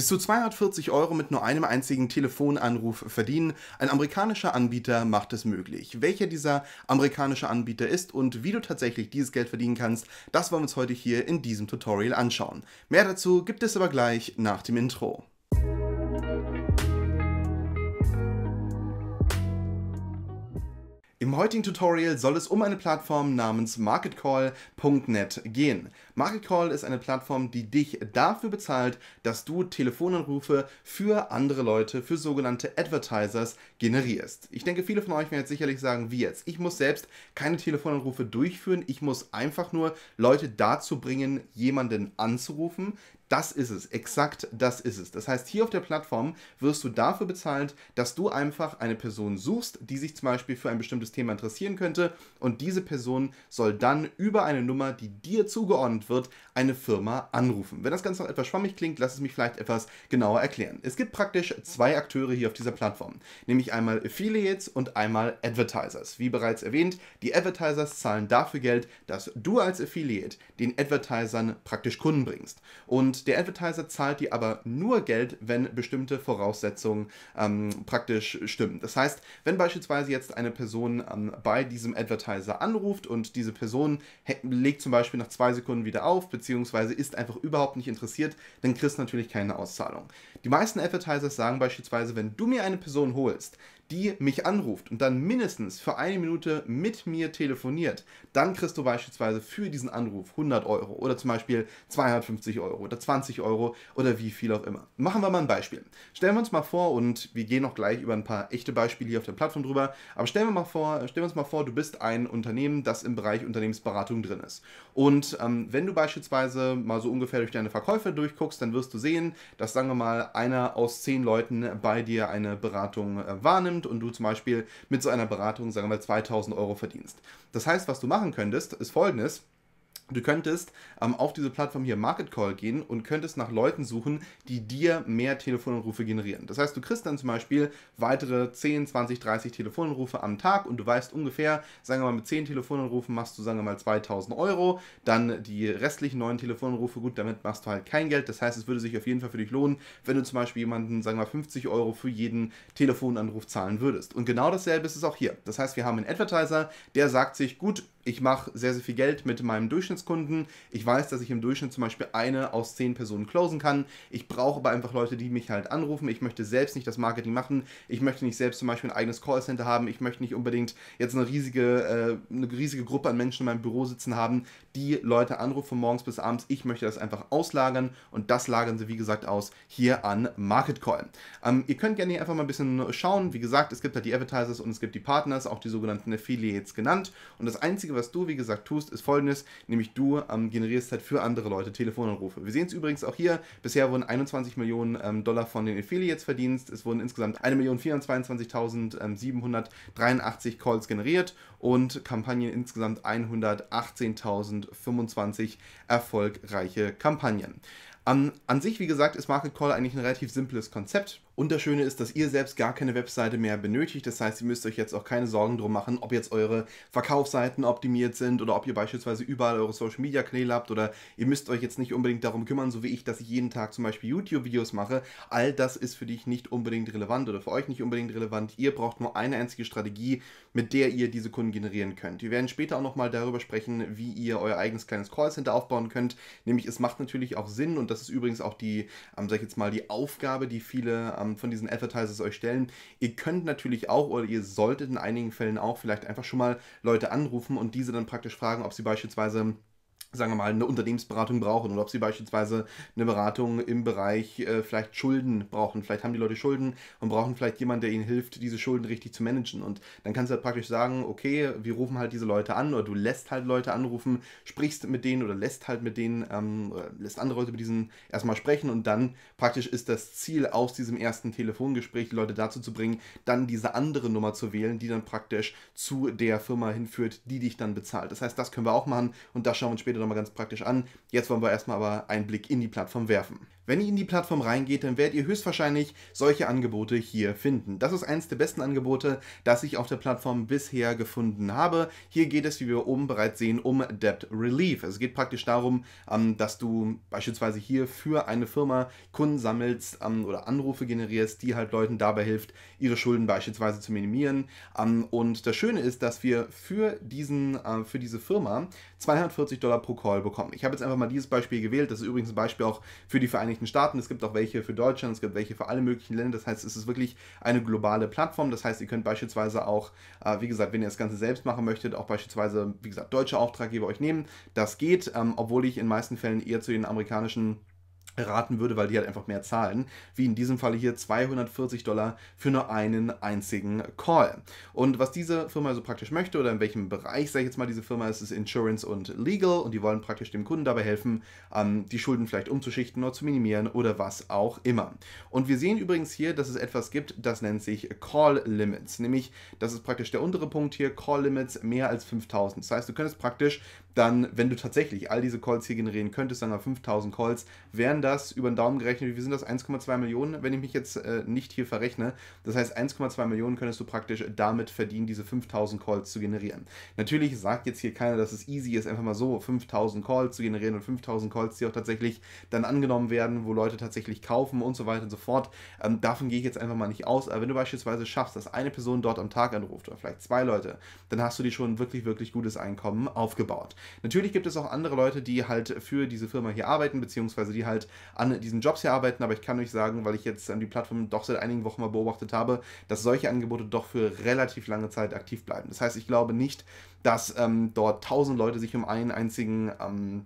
Bis zu 240 Euro mit nur einem einzigen Telefonanruf verdienen. Ein amerikanischer Anbieter macht es möglich. Welcher dieser amerikanische Anbieter ist und wie du tatsächlich dieses Geld verdienen kannst, das wollen wir uns heute hier in diesem Tutorial anschauen. Mehr dazu gibt es aber gleich nach dem Intro. Im heutigen Tutorial soll es um eine Plattform namens marketcall.net gehen. Marketcall ist eine Plattform, die dich dafür bezahlt, dass du Telefonanrufe für andere Leute, für sogenannte Advertisers generierst. Ich denke, viele von euch werden jetzt sicherlich sagen, wie jetzt? Ich muss selbst keine Telefonanrufe durchführen, ich muss einfach nur Leute dazu bringen, jemanden anzurufen. Das ist es, exakt das ist es. Das heißt, hier auf der Plattform wirst du dafür bezahlt, dass du einfach eine Person suchst, die sich zum Beispiel für ein bestimmtes Thema interessieren könnte und diese Person soll dann über eine Nummer, die dir zugeordnet wird, eine Firma anrufen. Wenn das Ganze noch etwas schwammig klingt, lass es mich vielleicht etwas genauer erklären. Es gibt praktisch zwei Akteure hier auf dieser Plattform, nämlich einmal Affiliates und einmal Advertisers. Wie bereits erwähnt, die Advertisers zahlen dafür Geld, dass du als Affiliate den Advertisern praktisch Kunden bringst. Und der Advertiser zahlt dir aber nur Geld, wenn bestimmte Voraussetzungen ähm, praktisch stimmen. Das heißt, wenn beispielsweise jetzt eine Person ähm, bei diesem Advertiser anruft und diese Person legt zum Beispiel nach zwei Sekunden wieder auf, beziehungsweise ist einfach überhaupt nicht interessiert, dann kriegst du natürlich keine Auszahlung. Die meisten Advertisers sagen beispielsweise, wenn du mir eine Person holst, die mich anruft und dann mindestens für eine Minute mit mir telefoniert, dann kriegst du beispielsweise für diesen Anruf 100 Euro oder zum Beispiel 250 Euro oder 20 Euro oder wie viel auch immer. Machen wir mal ein Beispiel. Stellen wir uns mal vor und wir gehen noch gleich über ein paar echte Beispiele hier auf der Plattform drüber, aber stellen wir mal vor, stellen wir uns mal vor, du bist ein Unternehmen, das im Bereich Unternehmensberatung drin ist. Und ähm, wenn du beispielsweise mal so ungefähr durch deine Verkäufe durchguckst, dann wirst du sehen, dass sagen wir mal einer aus zehn Leuten bei dir eine Beratung äh, wahrnimmt Land und du zum Beispiel mit so einer Beratung, sagen wir mal, 2000 Euro verdienst. Das heißt, was du machen könntest, ist folgendes. Du könntest ähm, auf diese Plattform hier Market Call gehen und könntest nach Leuten suchen, die dir mehr Telefonanrufe generieren. Das heißt, du kriegst dann zum Beispiel weitere 10, 20, 30 Telefonanrufe am Tag und du weißt ungefähr, sagen wir mal, mit 10 Telefonanrufen machst du, sagen wir mal, 2000 Euro. Dann die restlichen neuen Telefonanrufe, gut, damit machst du halt kein Geld. Das heißt, es würde sich auf jeden Fall für dich lohnen, wenn du zum Beispiel jemanden, sagen wir mal, 50 Euro für jeden Telefonanruf zahlen würdest. Und genau dasselbe ist es auch hier. Das heißt, wir haben einen Advertiser, der sagt sich, gut, ich mache sehr, sehr viel Geld mit meinem Durchschnittskunden. Ich weiß, dass ich im Durchschnitt zum Beispiel eine aus zehn Personen closen kann. Ich brauche aber einfach Leute, die mich halt anrufen. Ich möchte selbst nicht das Marketing machen. Ich möchte nicht selbst zum Beispiel ein eigenes Callcenter haben. Ich möchte nicht unbedingt jetzt eine riesige, äh, eine riesige Gruppe an Menschen in meinem Büro sitzen haben, die Leute anrufen von morgens bis abends. Ich möchte das einfach auslagern und das lagern sie, wie gesagt, aus hier an MarketCoin. Ähm, ihr könnt gerne hier einfach mal ein bisschen schauen. Wie gesagt, es gibt halt die Advertisers und es gibt die Partners, auch die sogenannten Affiliates genannt. Und das Einzige, Einzige, was du, wie gesagt, tust, ist folgendes, nämlich du ähm, generierst halt für andere Leute Telefonanrufe. Wir sehen es übrigens auch hier, bisher wurden 21 Millionen ähm, Dollar von den Affiliates verdient, es wurden insgesamt 1.422.783 ähm, Calls generiert und Kampagnen insgesamt 118.025 erfolgreiche Kampagnen. Um, ähm, an sich, wie gesagt, ist Market Call eigentlich ein relativ simples Konzept und das Schöne ist, dass ihr selbst gar keine Webseite mehr benötigt. Das heißt, ihr müsst euch jetzt auch keine Sorgen drum machen, ob jetzt eure Verkaufsseiten optimiert sind oder ob ihr beispielsweise überall eure Social Media Kanäle habt oder ihr müsst euch jetzt nicht unbedingt darum kümmern, so wie ich, dass ich jeden Tag zum Beispiel YouTube-Videos mache. All das ist für dich nicht unbedingt relevant oder für euch nicht unbedingt relevant. Ihr braucht nur eine einzige Strategie, mit der ihr diese Kunden generieren könnt. Wir werden später auch nochmal darüber sprechen, wie ihr euer eigenes kleines Callcenter aufbauen könnt. Nämlich, es macht natürlich auch Sinn und das ist übrigens auch die, ähm, sag ich jetzt mal, die Aufgabe, die viele ähm, ähm, von diesen Advertisers euch stellen. Ihr könnt natürlich auch oder ihr solltet in einigen Fällen auch vielleicht einfach schon mal Leute anrufen und diese dann praktisch fragen, ob sie beispielsweise sagen wir mal, eine Unternehmensberatung brauchen oder ob sie beispielsweise eine Beratung im Bereich äh, vielleicht Schulden brauchen. Vielleicht haben die Leute Schulden und brauchen vielleicht jemanden, der ihnen hilft, diese Schulden richtig zu managen. Und dann kannst du halt praktisch sagen, okay, wir rufen halt diese Leute an oder du lässt halt Leute anrufen, sprichst mit denen oder lässt halt mit denen, ähm, lässt andere Leute mit diesen erstmal sprechen und dann praktisch ist das Ziel aus diesem ersten Telefongespräch, die Leute dazu zu bringen, dann diese andere Nummer zu wählen, die dann praktisch zu der Firma hinführt, die dich dann bezahlt. Das heißt, das können wir auch machen und das schauen wir uns später nochmal ganz praktisch an. Jetzt wollen wir erstmal aber einen Blick in die Plattform werfen. Wenn ihr in die Plattform reingeht, dann werdet ihr höchstwahrscheinlich solche Angebote hier finden. Das ist eines der besten Angebote, das ich auf der Plattform bisher gefunden habe. Hier geht es, wie wir oben bereits sehen, um Debt Relief. Es geht praktisch darum, ähm, dass du beispielsweise hier für eine Firma Kunden sammelst ähm, oder Anrufe generierst, die halt Leuten dabei hilft, ihre Schulden beispielsweise zu minimieren. Ähm, und das Schöne ist, dass wir für, diesen, äh, für diese Firma 240 Dollar pro Call bekommen. Ich habe jetzt einfach mal dieses Beispiel gewählt. Das ist übrigens ein Beispiel auch für die Vereinigten Vereinigten Staaten, es gibt auch welche für Deutschland, es gibt welche für alle möglichen Länder. Das heißt, es ist wirklich eine globale Plattform. Das heißt, ihr könnt beispielsweise auch, äh, wie gesagt, wenn ihr das Ganze selbst machen möchtet, auch beispielsweise, wie gesagt, deutsche Auftraggeber euch nehmen. Das geht, ähm, obwohl ich in meisten Fällen eher zu den amerikanischen raten würde, weil die halt einfach mehr zahlen, wie in diesem Fall hier 240 Dollar für nur einen einzigen Call. Und was diese Firma also praktisch möchte oder in welchem Bereich, sage ich jetzt mal, diese Firma ist, ist Insurance und Legal und die wollen praktisch dem Kunden dabei helfen, ähm, die Schulden vielleicht umzuschichten oder zu minimieren oder was auch immer. Und wir sehen übrigens hier, dass es etwas gibt, das nennt sich Call Limits, nämlich das ist praktisch der untere Punkt hier, Call Limits mehr als 5000. Das heißt, du könntest praktisch dann, wenn du tatsächlich all diese Calls hier generieren könntest, sagen wir 5000 Calls, wären das über den Daumen gerechnet, wie sind das, 1,2 Millionen, wenn ich mich jetzt äh, nicht hier verrechne. Das heißt, 1,2 Millionen könntest du praktisch damit verdienen, diese 5000 Calls zu generieren. Natürlich sagt jetzt hier keiner, dass es easy ist, einfach mal so 5000 Calls zu generieren und 5000 Calls, die auch tatsächlich dann angenommen werden, wo Leute tatsächlich kaufen und so weiter und so fort. Ähm, davon gehe ich jetzt einfach mal nicht aus. Aber wenn du beispielsweise schaffst, dass eine Person dort am Tag anruft oder vielleicht zwei Leute, dann hast du dir schon ein wirklich, wirklich gutes Einkommen aufgebaut. Natürlich gibt es auch andere Leute, die halt für diese Firma hier arbeiten, beziehungsweise die halt an diesen Jobs hier arbeiten, aber ich kann euch sagen, weil ich jetzt die Plattform doch seit einigen Wochen mal beobachtet habe, dass solche Angebote doch für relativ lange Zeit aktiv bleiben. Das heißt, ich glaube nicht, dass ähm, dort tausend Leute sich um einen einzigen ähm,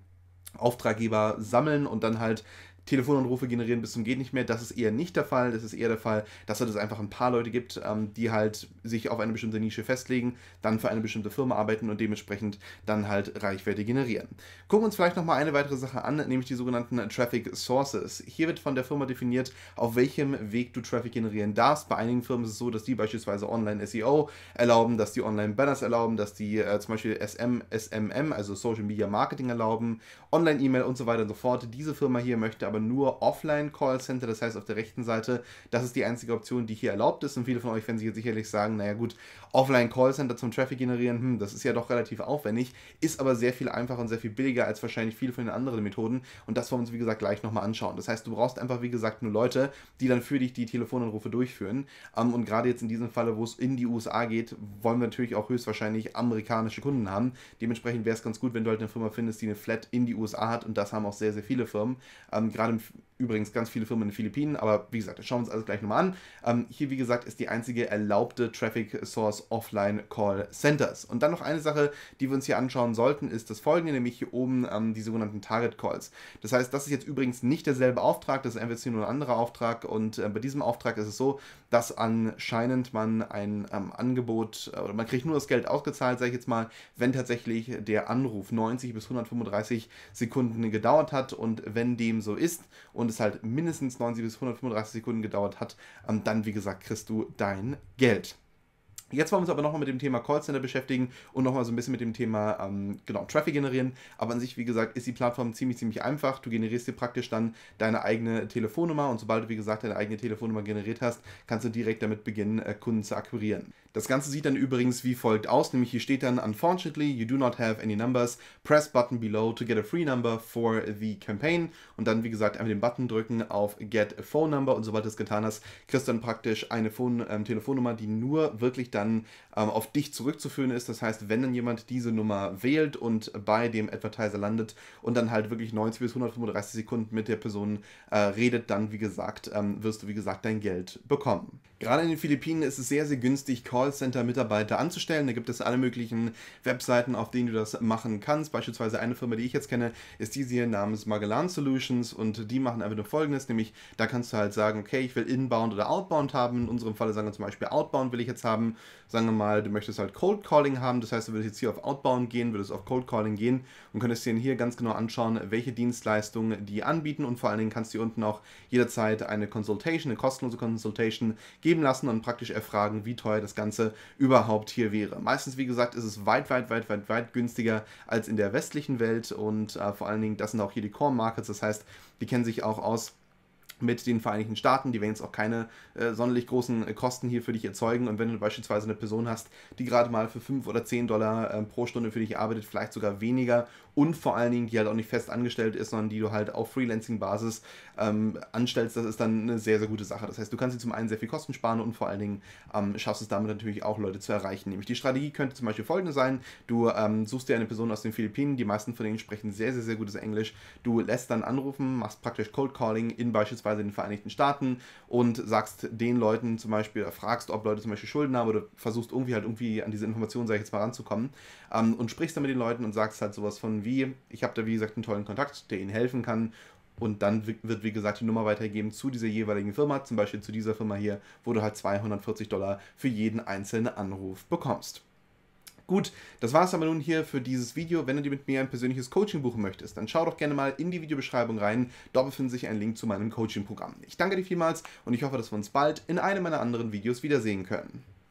Auftraggeber sammeln und dann halt Telefonanrufe generieren bis zum geht nicht mehr. Das ist eher nicht der Fall. Das ist eher der Fall, dass es einfach ein paar Leute gibt, ähm, die halt sich auf eine bestimmte Nische festlegen, dann für eine bestimmte Firma arbeiten und dementsprechend dann halt Reichweite generieren. Gucken wir uns vielleicht nochmal eine weitere Sache an, nämlich die sogenannten Traffic Sources. Hier wird von der Firma definiert, auf welchem Weg du Traffic generieren darfst. Bei einigen Firmen ist es so, dass die beispielsweise Online-SEO erlauben, dass die Online-Banners erlauben, dass die äh, zum Beispiel SM, SMM, also Social Media Marketing erlauben, Online-E-Mail und so weiter und so fort. Diese Firma hier möchte aber aber nur Offline-Callcenter, das heißt auf der rechten Seite, das ist die einzige Option, die hier erlaubt ist. Und viele von euch werden sich jetzt sicherlich sagen, naja gut, Offline-Callcenter zum Traffic generieren, hm, das ist ja doch relativ aufwendig, ist aber sehr viel einfacher und sehr viel billiger als wahrscheinlich viele von den anderen Methoden. Und das wollen wir uns, wie gesagt, gleich nochmal anschauen. Das heißt, du brauchst einfach, wie gesagt, nur Leute, die dann für dich die Telefonanrufe durchführen. Ähm, und gerade jetzt in diesem Falle, wo es in die USA geht, wollen wir natürlich auch höchstwahrscheinlich amerikanische Kunden haben. Dementsprechend wäre es ganz gut, wenn du halt eine Firma findest, die eine Flat in die USA hat. Und das haben auch sehr, sehr viele Firmen. Ähm, gerade gerade Übrigens ganz viele Firmen in den Philippinen, aber wie gesagt, das schauen wir uns alles gleich nochmal an. Ähm, hier, wie gesagt, ist die einzige erlaubte Traffic Source Offline Call Centers. Und dann noch eine Sache, die wir uns hier anschauen sollten, ist das folgende, nämlich hier oben ähm, die sogenannten Target Calls. Das heißt, das ist jetzt übrigens nicht derselbe Auftrag, das ist einfach nur ein anderer Auftrag. Und äh, bei diesem Auftrag ist es so, dass anscheinend man ein ähm, Angebot äh, oder man kriegt nur das Geld ausgezahlt, sage ich jetzt mal, wenn tatsächlich der Anruf 90 bis 135 Sekunden gedauert hat. Und wenn dem so ist und es es halt mindestens 90 bis 135 Sekunden gedauert hat, dann, wie gesagt, kriegst du dein Geld. Jetzt wollen wir uns aber nochmal mit dem Thema Callcenter beschäftigen und nochmal so ein bisschen mit dem Thema ähm, genau, Traffic generieren. Aber an sich, wie gesagt, ist die Plattform ziemlich, ziemlich einfach. Du generierst dir praktisch dann deine eigene Telefonnummer und sobald du, wie gesagt, deine eigene Telefonnummer generiert hast, kannst du direkt damit beginnen, äh, Kunden zu akquirieren. Das Ganze sieht dann übrigens wie folgt aus, nämlich hier steht dann, unfortunately, you do not have any numbers, press button below to get a free number for the campaign und dann, wie gesagt, einfach den Button drücken auf get a phone number und sobald du es getan hast, kriegst du dann praktisch eine Phone, ähm, Telefonnummer, die nur wirklich dann dann ähm, auf dich zurückzuführen ist. Das heißt, wenn dann jemand diese Nummer wählt und bei dem Advertiser landet und dann halt wirklich 90 bis 135 Sekunden mit der Person äh, redet, dann, wie gesagt, ähm, wirst du, wie gesagt, dein Geld bekommen. Gerade in den Philippinen ist es sehr, sehr günstig, Callcenter-Mitarbeiter anzustellen. Da gibt es alle möglichen Webseiten, auf denen du das machen kannst. Beispielsweise eine Firma, die ich jetzt kenne, ist diese hier namens Magellan Solutions und die machen einfach nur folgendes, nämlich da kannst du halt sagen, okay, ich will Inbound oder Outbound haben. In unserem Falle sagen wir zum Beispiel Outbound will ich jetzt haben sagen wir mal, du möchtest halt Cold Calling haben, das heißt, du würdest jetzt hier auf Outbound gehen, würdest auf Cold Calling gehen und könntest dir hier ganz genau anschauen, welche Dienstleistungen die anbieten und vor allen Dingen kannst du hier unten auch jederzeit eine Consultation, eine kostenlose Consultation geben lassen und praktisch erfragen, wie teuer das Ganze überhaupt hier wäre. Meistens, wie gesagt, ist es weit, weit, weit, weit, weit günstiger als in der westlichen Welt und äh, vor allen Dingen, das sind auch hier die Core Markets, das heißt, die kennen sich auch aus mit den Vereinigten Staaten. Die werden jetzt auch keine äh, sonderlich großen äh, Kosten hier für dich erzeugen. Und wenn du beispielsweise eine Person hast, die gerade mal für 5 oder 10 Dollar äh, pro Stunde für dich arbeitet, vielleicht sogar weniger und vor allen Dingen, die halt auch nicht fest angestellt ist, sondern die du halt auf Freelancing-Basis ähm, anstellst, das ist dann eine sehr, sehr gute Sache. Das heißt, du kannst dir zum einen sehr viel Kosten sparen und vor allen Dingen ähm, schaffst es damit natürlich auch Leute zu erreichen. Nämlich die Strategie könnte zum Beispiel folgende sein. Du ähm, suchst dir eine Person aus den Philippinen, die meisten von denen sprechen sehr, sehr, sehr gutes Englisch. Du lässt dann anrufen, machst praktisch Cold Calling in beispielsweise also in den Vereinigten Staaten, und sagst den Leuten zum Beispiel, fragst, ob Leute zum Beispiel Schulden haben oder versuchst irgendwie halt irgendwie an diese Informationen, sag ich jetzt mal, ranzukommen ähm, und sprichst dann mit den Leuten und sagst halt sowas von wie, ich habe da wie gesagt einen tollen Kontakt, der ihnen helfen kann und dann wird, wie gesagt, die Nummer weitergegeben zu dieser jeweiligen Firma, zum Beispiel zu dieser Firma hier, wo du halt 240 Dollar für jeden einzelnen Anruf bekommst. Gut, das war es aber nun hier für dieses Video. Wenn du dir mit mir ein persönliches Coaching buchen möchtest, dann schau doch gerne mal in die Videobeschreibung rein. Dort befindet sich ein Link zu meinem Coaching-Programm. Ich danke dir vielmals und ich hoffe, dass wir uns bald in einem meiner anderen Videos wiedersehen können.